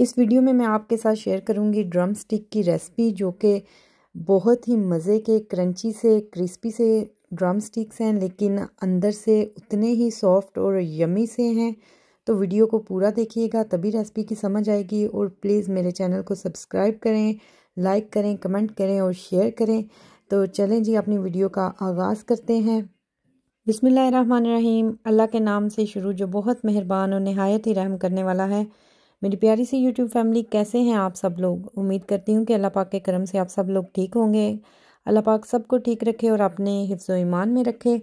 इस वीडियो में मैं आपके साथ शेयर करूंगी ड्रम स्टिक की रेसिपी जो कि बहुत ही मज़े के क्रंची से क्रिस्पी से ड्रम स्टिक्स हैं लेकिन अंदर से उतने ही सॉफ्ट और यमी से हैं तो वीडियो को पूरा देखिएगा तभी रेसिपी की समझ आएगी और प्लीज़ मेरे चैनल को सब्सक्राइब करें लाइक करें कमेंट करें और शेयर करें तो चलें जी अपनी वीडियो का आगाज़ करते हैं बिसमीम अल्लाह के नाम से शुरू जो बहुत मेहरबान और नहायत ही रहम करने वाला है मेरी प्यारी सी यूट्यूब फैमिली कैसे हैं आप सब लोग उम्मीद करती हूँ कि अल्लाह पाक के करम से आप सब लोग ठीक होंगे अल्लाह पाक सबको ठीक रखे और अपने हिफ्ज़ ईमान में रखे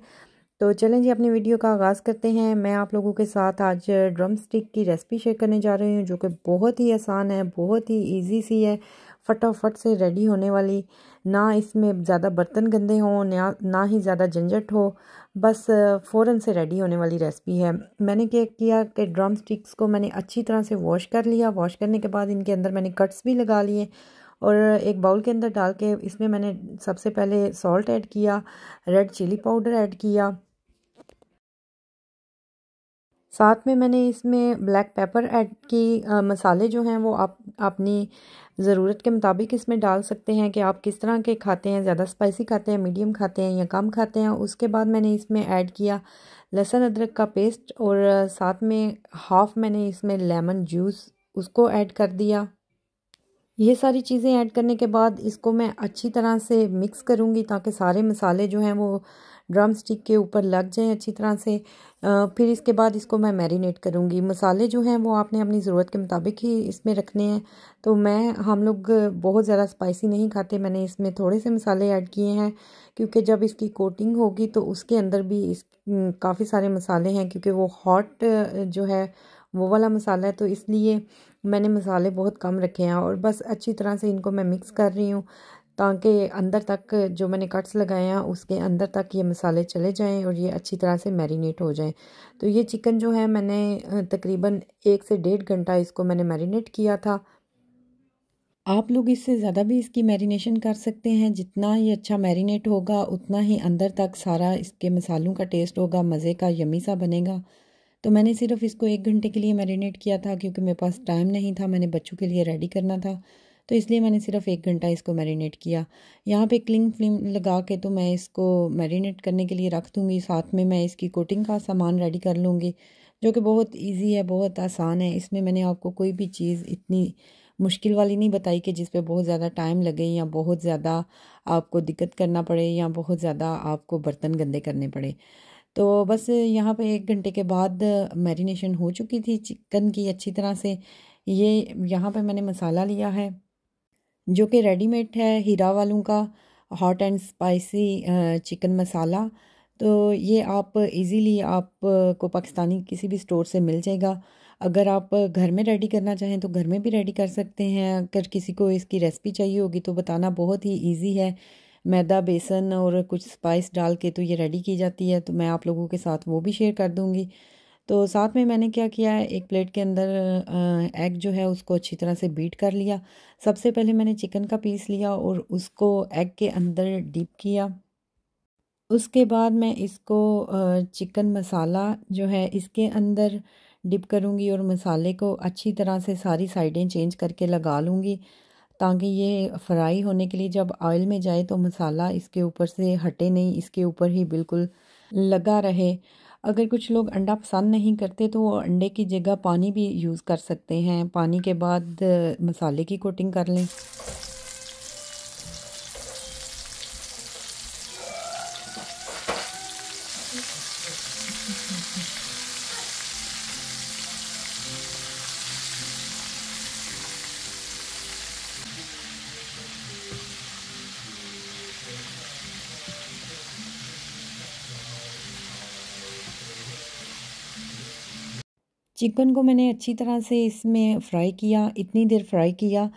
तो चलें जी अपनी वीडियो का आगाज़ करते हैं मैं आप लोगों के साथ आज ड्रम स्टिक की रेसिपी शेयर करने जा रही हूँ जो कि बहुत ही आसान है बहुत ही ईजी सी है फटाफट से रेडी होने वाली ना इसमें ज़्यादा बर्तन गंदे हों ना ना ही ज़्यादा झंझट हो बस फ़ौरन से रेडी होने वाली रेसिपी है मैंने क्या किया कि ड्रम स्टिक्स को मैंने अच्छी तरह से वॉश कर लिया वॉश करने के बाद इनके अंदर मैंने कट्स भी लगा लिए और एक बाउल के अंदर डाल के इसमें मैंने सबसे पहले सॉल्ट ऐड किया रेड चिली पाउडर ऐड किया साथ में मैंने इसमें ब्लैक पेपर ऐड की आ, मसाले जो हैं वो आप अपनी ज़रूरत के मुताबिक इसमें डाल सकते हैं कि आप किस तरह के खाते हैं ज़्यादा स्पाइसी खाते हैं मीडियम खाते हैं या कम खाते हैं उसके बाद मैंने इसमें ऐड किया लहसुन अदरक का पेस्ट और साथ में हाफ़ मैंने इसमें लेमन जूस उसको ऐड कर दिया ये सारी चीज़ें ऐड करने के बाद इसको मैं अच्छी तरह से मिक्स करूँगी ताकि सारे मसाले जो हैं वो ड्रम स्टिक के ऊपर लग जाएं अच्छी तरह से फिर इसके बाद इसको मैं मैरिनेट करूँगी मसाले जो हैं वो आपने अपनी ज़रूरत के मुताबिक ही इसमें रखने हैं तो मैं हम लोग बहुत ज़्यादा स्पाइसी नहीं खाते मैंने इसमें थोड़े से मसाले ऐड किए हैं क्योंकि जब इसकी कोटिंग होगी तो उसके अंदर भी इस काफ़ी सारे मसाले हैं क्योंकि वो हॉट जो है वो वाला मसाला है तो इसलिए मैंने मसाले बहुत कम रखे हैं और बस अच्छी तरह से इनको मैं मिक्स कर रही हूँ ताकि अंदर तक जो मैंने कट्स लगाए हैं उसके अंदर तक ये मसाले चले जाएं और ये अच्छी तरह से मैरिनेट हो जाएं तो ये चिकन जो है मैंने तकरीबन एक से डेढ़ घंटा इसको मैंने मैरिनेट किया था आप लोग इससे ज़्यादा भी इसकी मैरिनेशन कर सकते हैं जितना ये अच्छा मैरिनेट होगा उतना ही अंदर तक सारा इसके मसालों का टेस्ट होगा मज़े का यमी सा बनेगा तो मैंने सिर्फ इसको एक घंटे के लिए मैरिनेट किया था क्योंकि मेरे पास टाइम नहीं था मैंने बच्चों के लिए रेडी करना था तो इसलिए मैंने सिर्फ एक घंटा इसको मैरिनेट किया यहाँ पे क्लिंग फ्लिम लगा के तो मैं इसको मैरिनेट करने के लिए रख दूँगी साथ में मैं इसकी कोटिंग का सामान रेडी कर लूँगी जो कि बहुत ईजी है बहुत आसान है इसमें मैंने आपको कोई भी चीज़ इतनी मुश्किल वाली नहीं बताई कि जिस पे बहुत ज़्यादा टाइम लगे या बहुत ज़्यादा आपको दिक्कत करना पड़े या बहुत ज़्यादा आपको बर्तन गंदे करने पड़े तो बस यहाँ पे एक घंटे के बाद मैरिनेशन हो चुकी थी चिकन की अच्छी तरह से ये यहाँ पे मैंने मसाला लिया है जो कि रेडीमेड है हीरा वालों का hot and spicy chicken masala तो ये आप इजीली आप को पाकिस्तानी किसी भी स्टोर से मिल जाएगा अगर आप घर में रेडी करना चाहें तो घर में भी रेडी कर सकते हैं अगर किसी को इसकी रेसिपी चाहिए होगी तो बताना बहुत ही इजी है मैदा बेसन और कुछ स्पाइस डाल के तो ये रेडी की जाती है तो मैं आप लोगों के साथ वो भी शेयर कर दूँगी तो साथ में मैंने क्या किया है एक प्लेट के अंदर एग जो है उसको अच्छी तरह से बीट कर लिया सबसे पहले मैंने चिकन का पीस लिया और उसको एग के अंदर डीप किया उसके बाद मैं इसको चिकन मसाला जो है इसके अंदर डिप करूँगी और मसाले को अच्छी तरह से सारी साइडें चेंज करके लगा लूँगी ताकि ये फ्राई होने के लिए जब ऑयल में जाए तो मसाला इसके ऊपर से हटे नहीं इसके ऊपर ही बिल्कुल लगा रहे अगर कुछ लोग अंडा पसंद नहीं करते तो वो अंडे की जगह पानी भी यूज़ कर सकते हैं पानी के बाद मसाले की कोटिंग कर लें चिकन को मैंने अच्छी तरह से इसमें फ्राई किया इतनी देर फ्राई किया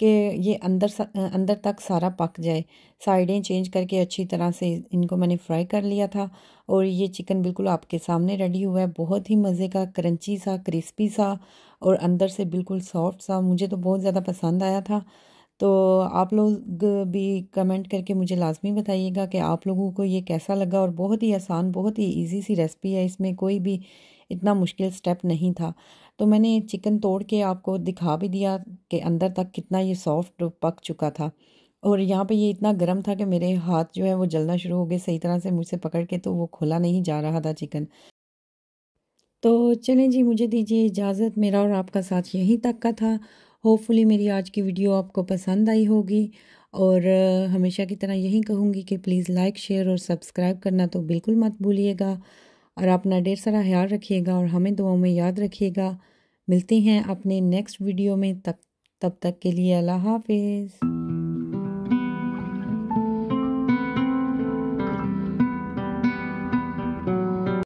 कि ये अंदर सा, अंदर तक सारा पक जाए साइडें चेंज करके अच्छी तरह से इनको मैंने फ्राई कर लिया था और ये चिकन बिल्कुल आपके सामने रेडी हुआ है बहुत ही मज़े का क्रंची सा क्रिस्पी सा और अंदर से बिल्कुल सॉफ्ट सा मुझे तो बहुत ज़्यादा पसंद आया था तो आप लोग भी कमेंट करके मुझे लाजमी बताइएगा कि आप लोगों को ये कैसा लगा और बहुत ही आसान बहुत ही ईजी सी रेसिपी है इसमें कोई भी इतना मुश्किल स्टेप नहीं था तो मैंने चिकन तोड़ के आपको दिखा भी दिया कि अंदर तक कितना ये सॉफ्ट पक चुका था और यहाँ पे ये इतना गर्म था कि मेरे हाथ जो है वो जलना शुरू हो गए सही तरह से मुझसे पकड़ के तो वो खुला नहीं जा रहा था चिकन तो चलें जी मुझे दीजिए इजाज़त मेरा और आपका साथ यहीं तक का था होपफुली मेरी आज की वीडियो आपको पसंद आई होगी और हमेशा की तरह यही कहूँगी कि प्लीज़ लाइक शेयर और सब्सक्राइब करना तो बिल्कुल मत भूलिएगा और अपना ढेर सारा ख्याल रखिएगा और हमें दुआओं में याद रखिएगा मिलते हैं अपने नेक्स्ट वीडियो में तक तब तक के लिए अल्लाह हाफिज़